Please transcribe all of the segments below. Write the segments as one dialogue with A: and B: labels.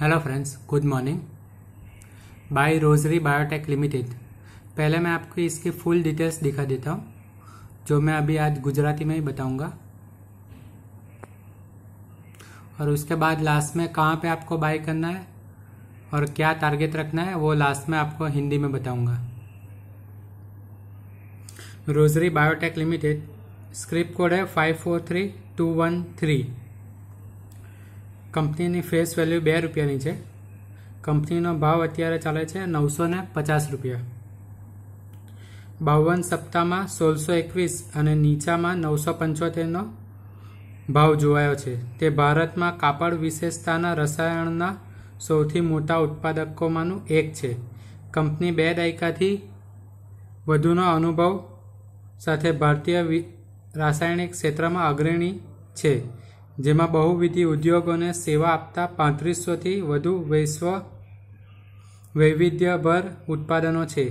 A: hello friends good morning buy Rossari Biotech Limited पहले मैं आपको इसके फुल डिटेल्स दिखा देता हूँ जो मैं अभी आज गुजराती में ही बताऊँगा और उसके बाद लास्ट में कहाँ पे आपको बाय करना है और क्या टारगेट रखना है वो लास्ट में आपको हिंदी में बताऊँगा रोजरी बायोटेक लिमिटेड स्क्रिप्ट कोड है five four three two one three કંપનીની ફેસ વેલ્યુ બે રૂપિયાની છે કંપનીનો ભાવ અત્યારે ચાલે છે નવસો પચાસ રૂપિયા બાવન સપ્તાહમાં સોળસો એકવીસ અને નીચામાં નવસો પંચોતેરનો ભાવ જોવાયો છે તે ભારતમાં કાપડ વિશેષતાના રસાયણના સૌથી મોટા ઉત્પાદકોમાંનું એક છે કંપની બે દાયકાથી વધુનો અનુભવ સાથે ભારતીય રાસાયણિક ક્ષેત્રમાં અગ્રણી છે જેમાં બહુવિધિ ઉદ્યોગોને સેવા આપતા પાંત્રીસોથી વધુ વૈશ્વ વૈવિધ્યભર ઉત્પાદનો છે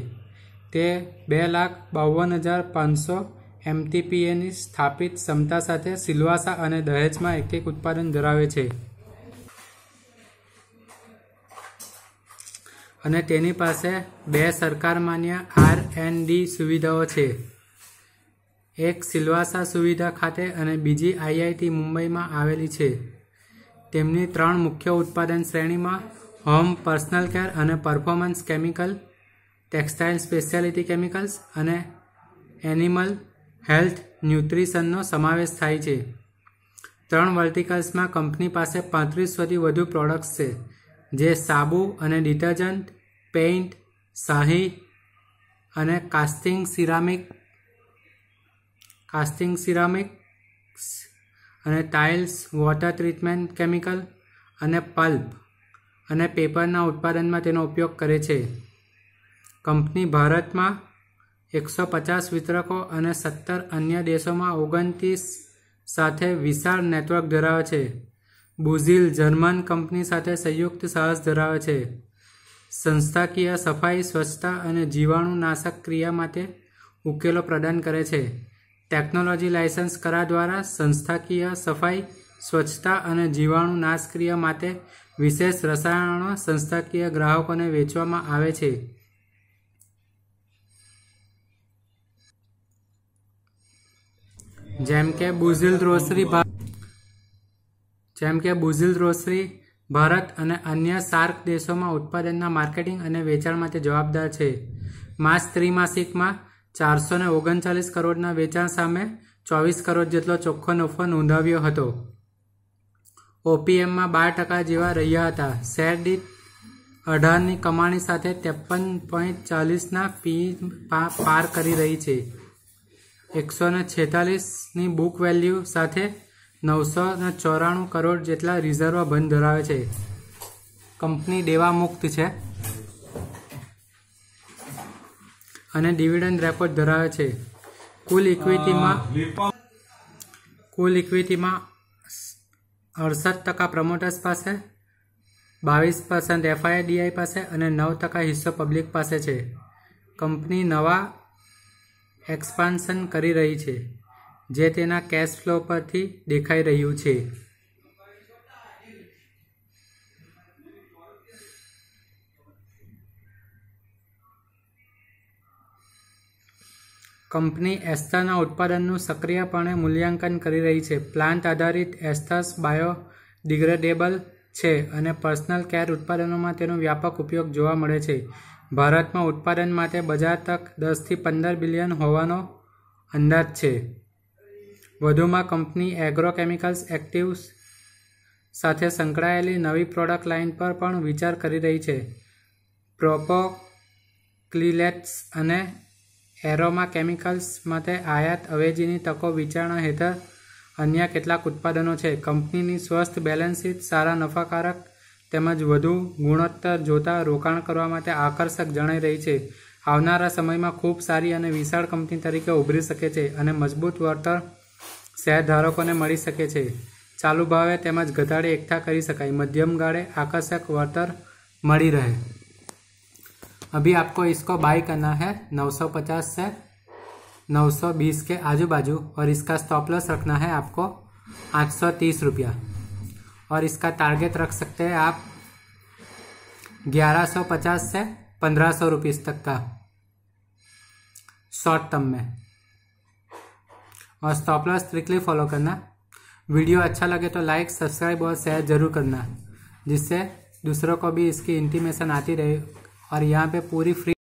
A: તે બે લાખ બાવન હજાર પાંચસો એમટીપીએની સ્થાપિત ક્ષમતા સાથે સિલવાસા અને દહેજમાં એક એક ઉત્પાદન ધરાવે છે અને તેની પાસે બે સરકાર માન્ય આર એન ડી સુવિધાઓ છે એક સિલવાસા સુવિધા ખાતે અને બીજી આઈઆઈટી મુંબઈમાં આવેલી છે તેમની ત્રણ મુખ્ય ઉત્પાદન શ્રેણીમાં હોમ પર્સનલ કેર અને performance chemical textile speciality chemicals અને એનિમલ હેલ્થ ન્યુટ્રિશનનો સમાવેશ થાય છે ત્રણ વર્ટિકલ્સમાં કંપની પાસે પાંત્રીસોથી વધુ પ્રોડક્ટ્સ છે જે સાબુ અને ડિટર્જન્ટ પેઇન્ટ શાહી અને કાસ્ટિંગ સિરામિક કાસ્ટિંગ સિરામિક્સ અને ટાઇલ્સ વોટર ટ્રીટમેન્ટ કેમિકલ અને પલ્પ અને પેપરના ઉત્પાદનમાં તેનો ઉપયોગ કરે છે કંપની ભારતમાં એકસો પચાસ વિતરકો અને સત્તર અન્ય દેશોમાં ઓગણત્રીસ સાથે વિશાળ નેટવર્ક ધરાવે છે બુઝિલ જર્મન કંપની સાથે સંયુક્ત સાહસ ધરાવે છે સંસ્થાકીય સફાઈ સ્વચ્છતા અને જીવાણુનાશક ક્રિયા માટે ઉકેલો પ્રદાન કરે છે ટેકનોલોજી લાયસન્સ કરા દ્વારા સંસ્થાકીય સફાઈ સ્વચ્છતા અને જીવાણુ નાશક્રિયા માટે વિશેષ રસાયણો સંસ્થાકીય ગ્રાહકોને વેચવામાં આવે છે જેમ કે બુઝિલ રોસરી જેમ કે બુઝિલ રોસરી ભારત અને અન્ય સાર્ક દેશોમાં ઉત્પાદનના માર્કેટિંગ અને વેચાણ માટે જવાબદાર છે માસ ત્રિમાસિકમાં ચારસો ને ઓગણચાલીસ કરોડના વેચાણ સામે ચોવીસ કરોડ જેટલો ચોખ્ખો નફો નોંધાવ્યો હતો ઓપીએમમાં બાર ટકા જેવા રહ્યા હતા શેર દીઠ અઢારની કમાણી સાથે ત્રેપન પોઈન્ટ ચાલીસના પી પાર કરી રહી છે એકસો ને છેતાલીસની બુક વેલ્યુ સાથે નવસો ને ચોરાણું કરોડ જેટલા રિઝર્વ બંધ ધરાવે છે કંપની દેવામુક્ત છે અને ડિવિડન્ડ રેકોર્ડ ધરાવે છે કુલ ઇક્વિટીમાં કુલ ઇક્વિટીમાં અડસઠ ટકા પ્રમોટર્સ પાસે બાવીસ પર્સન્ટ એફઆઈડીઆઈ પાસે અને નવ ટકા હિસ્સો પબ્લિક પાસે છે કંપની નવા એક્સપાન્શન કરી રહી છે જે તેના કેશ ફ્લો પરથી દેખાઈ રહ્યું છે કંપની એસ્થાના ઉત્પાદનનું સક્રિયપણે મૂલ્યાંકન કરી રહી છે પ્લાન્ટ આધારિત એસ્થાસ બાયોડિગ્રેડેબલ છે અને પર્સનલ કેર ઉત્પાદનોમાં તેનો વ્યાપક ઉપયોગ જોવા મળે છે ભારતમાં ઉત્પાદન માટે બજાર તક દસથી પંદર બિલિયન હોવાનો અંદાજ છે વધુમાં કંપની એગ્રોકેમિકલ્સ એક્ટિવ્સ સાથે સંકળાયેલી નવી પ્રોડક્ટ લાઇન પર પણ વિચાર કરી રહી છે પ્રોપોક્લિલેટ્સ અને એરોમા કેમિકલ્સ માટે આયાત અવેજીની તકો વિચારણા હેઠળ અન્ય કેટલાક ઉત્પાદનો છે કંપનીની સ્વસ્થ બેલેન્સ સારા નફાકારક તેમજ વધુ ગુણોત્તર જોતા રોકાણ કરવા માટે આકર્ષક જણાઈ રહી છે આવનારા સમયમાં ખૂબ સારી અને વિશાળ કંપની તરીકે ઉભરી શકે છે અને મજબૂત વળતર શેરધારકોને મળી શકે છે ચાલુ ભાવે તેમજ ઘટાડે એકઠા કરી શકાય મધ્યમ ગાળે આકર્ષક વળતર મળી રહે अभी आपको इसको बाई करना है 950 से 920 के आजू बाजू और इसका स्टॉप लॉस रखना है आपको आठ रुपया और इसका टारगेट रख सकते हैं आप 1150 से पंद्रह सौ तक का शॉर्ट टर्म में और स्टॉप लॉस स्ट्रिक्टली फॉलो करना वीडियो अच्छा लगे तो लाइक सब्सक्राइब और शेयर ज़रूर करना जिससे दूसरों को भी इसकी इंटीमेशन आती रहे और यहाँ पे पूरी फ्री